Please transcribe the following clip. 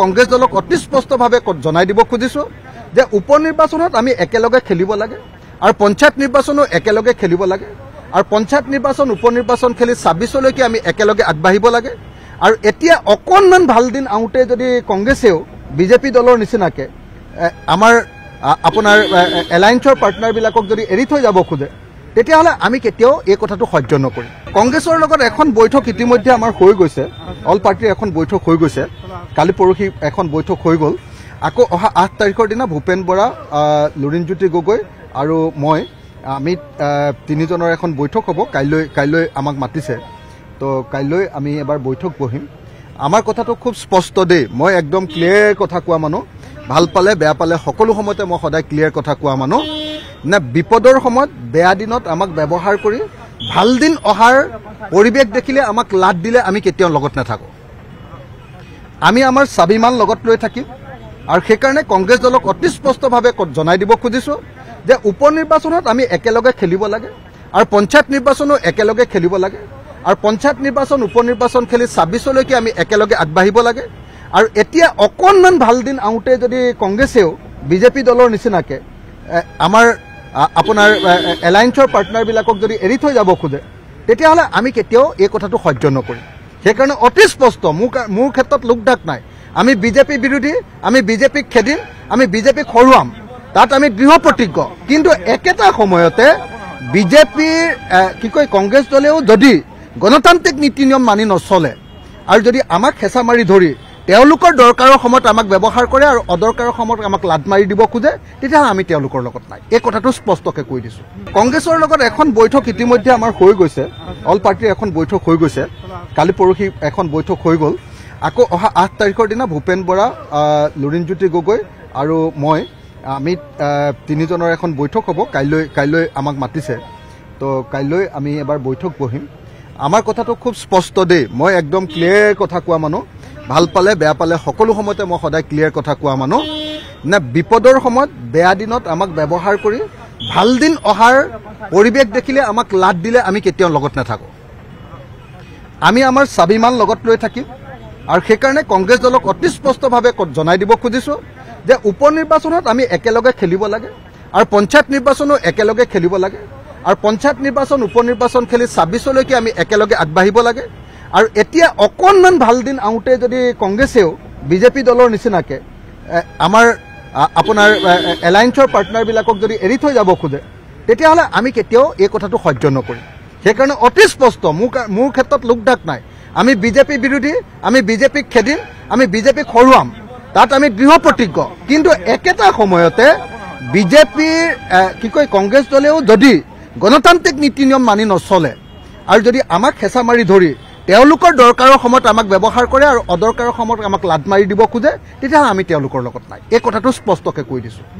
কংগ্ৰেছ দলক অতি স্পষ্টভাৱে জনাই দিব খুজিছোঁ যে উপ নিৰ্বাচনত আমি একেলগে খেলিব লাগে আৰু পঞ্চায়ত নিৰ্বাচনো একেলগে খেলিব লাগে আৰু পঞ্চায়ত নিৰ্বাচন উপ নিৰ্বাচন খেলি ছাব্বিছলৈকে আমি একেলগে আগবাঢ়িব লাগে আৰু এতিয়া অকণমান ভাল দিন আহোঁতে যদি কংগ্ৰেছেও বিজেপি দলৰ নিচিনাকৈ আমাৰ আপোনাৰ এলায়েন্সৰ পাৰ্টনাৰবিলাকক যদি এৰি থৈ যাব খোজে তেতিয়াহ'লে আমি কেতিয়াও এই কথাটো সহ্য নকৰিম কংগ্ৰেছৰ লগত এখন বৈঠক ইতিমধ্যে আমাৰ হৈ গৈছে অল পাৰ্টিৰ এখন বৈঠক হৈ গৈছে কালি পৰহি এখন বৈঠক হৈ গ'ল আকৌ অহা আঠ তাৰিখৰ দিনা ভূপেন বৰা লুৰিণজ্যোতি গগৈ আৰু মই আমি তিনিজনৰ এখন বৈঠক হ'ব কাইলৈ কাইলৈ আমাক মাতিছে তো কাইলৈ আমি এবাৰ বৈঠক বহিম আমাৰ কথাটো খুব স্পষ্ট দেই মই একদম ক্লিয়াৰ কথা কোৱা মানুহ ভাল পালে বেয়া পালে সকলো সময়তে মই সদায় ক্লিয়াৰ কথা কোৱা মানুহ নে বিপদৰ সময়ত বেয়া দিনত আমাক ব্যৱহাৰ কৰি ভাল দিন অহাৰ পৰিৱেশ দেখিলে আমাক লাদ দিলে আমি কেতিয়াও লগত নাথাকোঁ আমি আমাৰ স্বাভিমান লগত লৈ থাকিম আৰু সেইকাৰণে কংগ্ৰেছ দলক অতি স্পষ্টভাৱে জনাই দিব খুজিছোঁ যে উপ নিৰ্বাচনত আমি একেলগে খেলিব লাগে আৰু পঞ্চায়ত নিৰ্বাচনো একেলগে খেলিব লাগে আৰু পঞ্চায়ত নিৰ্বাচন উপ নিৰ্বাচন খেলি ছাব্বিছলৈকে আমি একেলগে আগবাঢ়িব লাগে আৰু এতিয়া অকণমান ভাল দিন আহোঁতে যদি কংগ্ৰেছেও বিজেপি দলৰ নিচিনাকৈ আমাৰ আপোনাৰ এলায়েন্সৰ পাৰ্টনাৰবিলাকক যদি এৰি থৈ যাব খোজে তেতিয়াহ'লে আমি কেতিয়াও এই কথাটো সহ্য নকৰিম সেইকাৰণে অতি স্পষ্ট মোৰ মোৰ ক্ষেত্ৰত ডাক নাই আমি বিজেপি বিৰোধী আমি বিজেপিক খেদিম আমি বিজেপিক সৰুৱাম তাত আমি দৃঢ় প্ৰতিজ্ঞ কিন্তু একেটা সময়তে বিজেপিৰ কি কয় কংগ্ৰেছ দলেও যদি গণতান্ত্ৰিক নীতি নিয়ম মানি নচলে আৰু যদি আমাক হেঁচা মাৰি ধৰি তেওঁলোকৰ দৰকাৰৰ সময়ত আমাক ব্যৱহাৰ কৰে আৰু অদৰকাৰৰ সময়ত আমাক লাদ মাৰি দিব খোজে তেতিয়াহ'লে আমি তেওঁলোকৰ লগত নাই এই কথাটো স্পষ্টকৈ কৈ দিছোঁ কংগ্ৰেছৰ লগত এখন বৈঠক ইতিমধ্যে আমাৰ হৈ গৈছে অল পাৰ্টিৰ এখন বৈঠক হৈ গৈছে কালি পৰহি এখন বৈঠক হৈ গ'ল আকৌ অহা আঠ তাৰিখৰ দিনা ভূপেন বৰা লুৰিণজ্যোতি গগৈ আৰু মই আমি তিনিজনৰ এখন বৈঠক হ'ব কাইলৈ কাইলৈ আমাক মাতিছে তো কাইলৈ আমি এবাৰ বৈঠক বহিম আমাৰ কথাটো খুব স্পষ্ট দেই মই একদম ক্লিয়াৰ কথা কোৱা মানুহ ভাল পালে বেয়া পালে সকলো সময়তে মই সদায় ক্লিয়াৰ কথা কোৱা মানুহ নে বিপদৰ সময়ত বেয়া দিনত আমাক ব্যৱহাৰ কৰি ভাল দিন অহাৰ পৰিৱেশ দেখিলে আমাক লাদ দিলে আমি কেতিয়াও লগত নাথাকোঁ আমি আমাৰ স্বাভিমান লগত লৈ থাকিম আৰু সেইকাৰণে কংগ্ৰেছ দলক অতি স্পষ্টভাৱে জনাই দিব খুজিছোঁ যে উপ নিৰ্বাচনত আমি একেলগে খেলিব লাগে আৰু পঞ্চায়ত নিৰ্বাচনো একেলগে খেলিব লাগে আৰু পঞ্চায়ত নিৰ্বাচন উপ নিৰ্বাচন খেলি ছাব্বিছলৈকে আমি একেলগে আগবাঢ়িব লাগে আৰু এতিয়া অকণমান ভাল দিন আহোঁতে যদি কংগ্ৰেছেও বিজেপি দলৰ নিচিনাকৈ আমাৰ আপোনাৰ এলায়েন্সৰ পাৰ্টনাৰবিলাকক যদি এৰি থৈ যাব খোজে তেতিয়াহ'লে আমি কেতিয়াও এই কথাটো সহ্য নকৰিম সেইকাৰণে অতি স্পষ্ট মোৰ মোৰ ক্ষেত্ৰত লোক ডাক নাই আমি বিজেপি বিৰোধী আমি বিজেপিক খেদিম আমি বিজেপিক সৰুৱাম তাত আমি দৃঢ় প্ৰতিজ্ঞ কিন্তু একেটা সময়তে বিজেপিৰ কি কয় কংগ্ৰেছ দলেও যদি গণতান্ত্ৰিক নীতি নিয়ম মানি নচলে আৰু যদি আমাক হেঁচা মাৰি ধৰি তেওঁলোকৰ দৰকাৰৰ সময়ত আমাক ব্যৱহাৰ কৰে আৰু অদৰকাৰৰ সময়ত আমাক লাদ মাৰি দিব খোজে তেতিয়াহ'লে আমি তেওঁলোকৰ লগত নাই এই কথাটো স্পষ্টকৈ কৈ দিছোঁ